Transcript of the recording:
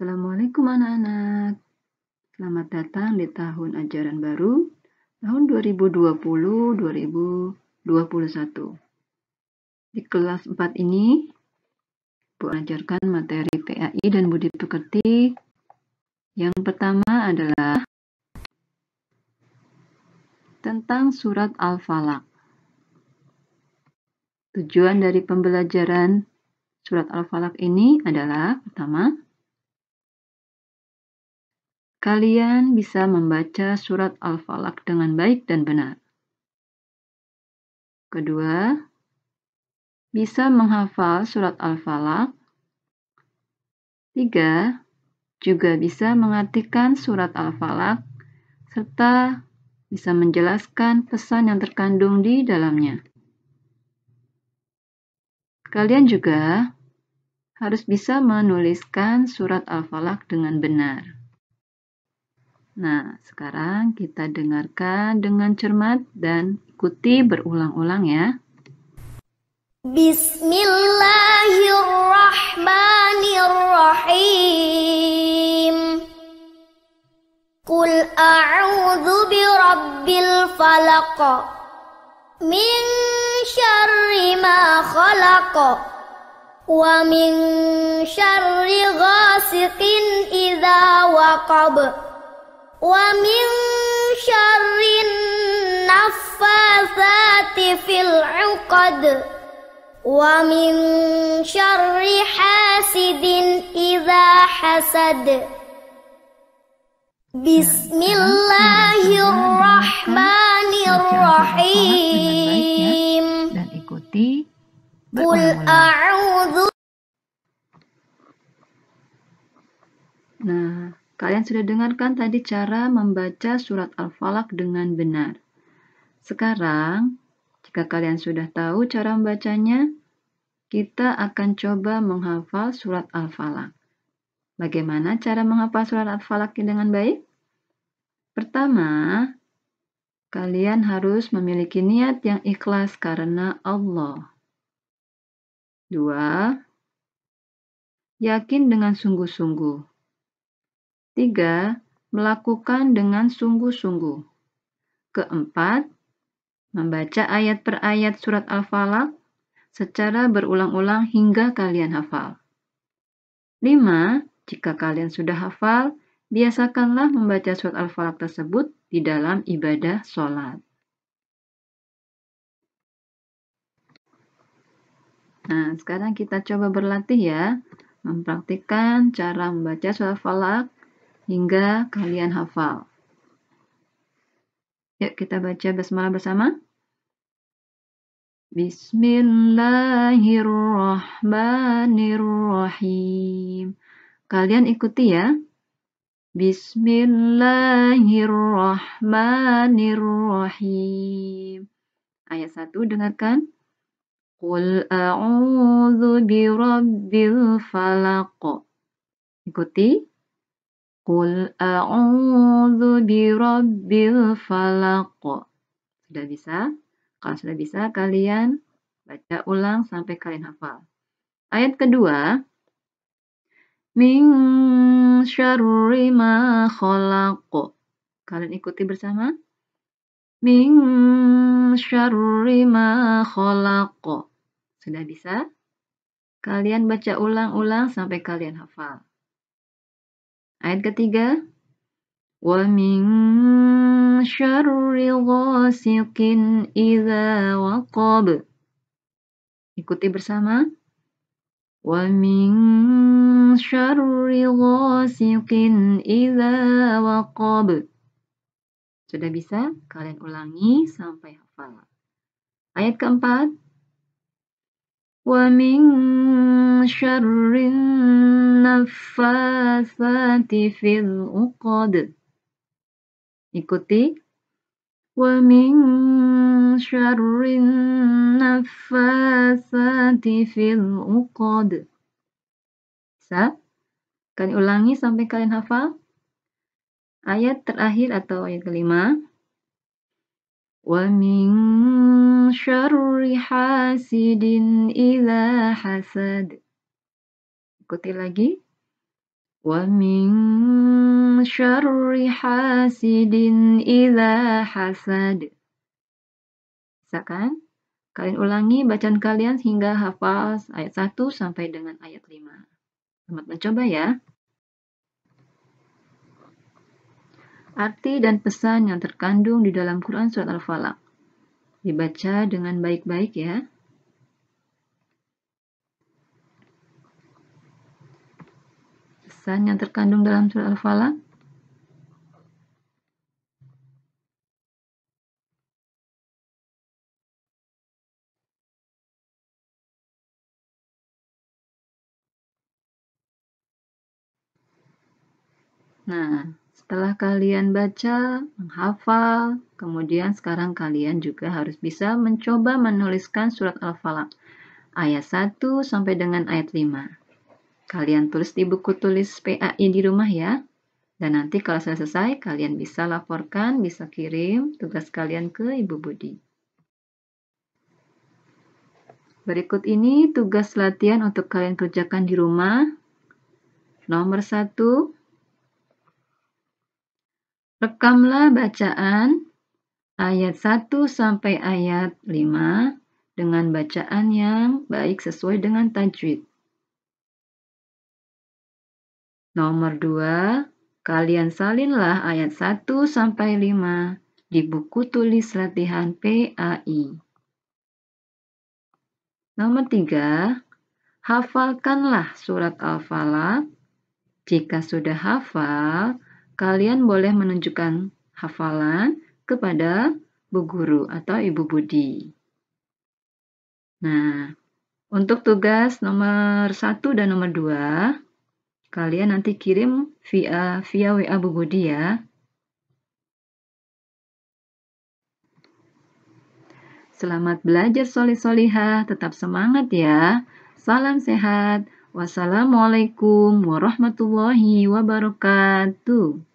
Assalamualaikum anak-anak. Selamat datang di tahun ajaran baru tahun 2020-2021. Di kelas 4 ini, Bu ajarkan materi PAI dan budi pekerti. Yang pertama adalah tentang surat Al-Falaq. Tujuan dari pembelajaran surat Al-Falaq ini adalah pertama, Kalian bisa membaca surat al falak dengan baik dan benar. Kedua, bisa menghafal surat al falak Tiga, juga bisa mengartikan surat al falak serta bisa menjelaskan pesan yang terkandung di dalamnya. Kalian juga harus bisa menuliskan surat al falak dengan benar. Nah, sekarang kita dengarkan dengan cermat dan ikuti berulang-ulang ya. Bismillahirrahmanirrahim. Qul a'udzu birabbil falaq. Min syarri ma khalaq. Wa min syarri ghasiqin idza waqab. ومن شر النفاثات في العقد ومن شر حاسد إذا حسد بسم الله الرحمن الرحيم قل أعوذ Nah, نعم. Kalian sudah dengarkan tadi cara membaca surat Al-Falaq dengan benar. Sekarang, jika kalian sudah tahu cara membacanya, kita akan coba menghafal surat Al-Falaq. Bagaimana cara menghafal surat Al-Falaq dengan baik? Pertama, kalian harus memiliki niat yang ikhlas karena Allah. Dua, yakin dengan sungguh-sungguh Tiga, melakukan dengan sungguh-sungguh. Keempat, membaca ayat per ayat surat Al-Falaq secara berulang-ulang hingga kalian hafal. Lima, jika kalian sudah hafal, biasakanlah membaca surat Al-Falaq tersebut di dalam ibadah sholat. Nah, sekarang kita coba berlatih ya, mempraktikkan cara membaca surat falaq hingga kalian hafal. Yuk kita baca basmalah bersama. Bismillahirrahmanirrahim. Kalian ikuti ya. Bismillahirrahmanirrahim. Ayat 1 dengarkan. Qul a'udzu birabbil falaq. Ikuti. Qul a'udzu birabbil falaq. Sudah bisa? Kalau sudah bisa kalian baca ulang sampai kalian hafal. Ayat kedua, min syarri ma khalaq. Kalian ikuti bersama. Min syarri ma khalaq. Sudah bisa? Kalian baca ulang-ulang sampai kalian hafal. Ayat ketiga. min شَرِّ ghasiqin idza waqab. Ikuti bersama. min شَرِّ ghasiqin idza waqab. Sudah bisa? Kalian ulangi sampai hafal. Ayat keempat. ومن شر النفاثات في العقد ikuti wa min syarrin nafasati fil bisa kalian ulangi sampai kalian hafal ayat terakhir atau ayat kelima ومن شر hasidin إذا حسد ikuti lagi ومن شر حاسد إذا حسد bisa kan? Kalian ulangi bacaan kalian hingga hafal ayat 1 sampai dengan ayat 5. Selamat mencoba ya. arti dan pesan yang terkandung di dalam Quran Surat Al-Falaq. Dibaca dengan baik-baik ya. Pesan yang terkandung dalam Surat Al-Falaq. Nah, setelah kalian baca, menghafal, kemudian sekarang kalian juga harus bisa mencoba menuliskan surat Al-Falaq ayat 1 sampai dengan ayat 5. Kalian tulis di buku tulis PAI di rumah ya. Dan nanti kalau sudah selesai, kalian bisa laporkan, bisa kirim tugas kalian ke Ibu Budi. Berikut ini tugas latihan untuk kalian kerjakan di rumah. Nomor 1, Rekamlah bacaan ayat 1 sampai ayat 5 dengan bacaan yang baik sesuai dengan tajwid. Nomor 2, kalian salinlah ayat 1 sampai 5 di buku tulis latihan PAI. Nomor 3, hafalkanlah surat Al-Falaq. Jika sudah hafal, kalian boleh menunjukkan hafalan kepada bu guru atau ibu budi. Nah, untuk tugas nomor 1 dan nomor 2, kalian nanti kirim via via WA Bu Budi ya. Selamat belajar solih-solihah, tetap semangat ya. Salam sehat. Wassalamualaikum warahmatullahi wabarakatuh.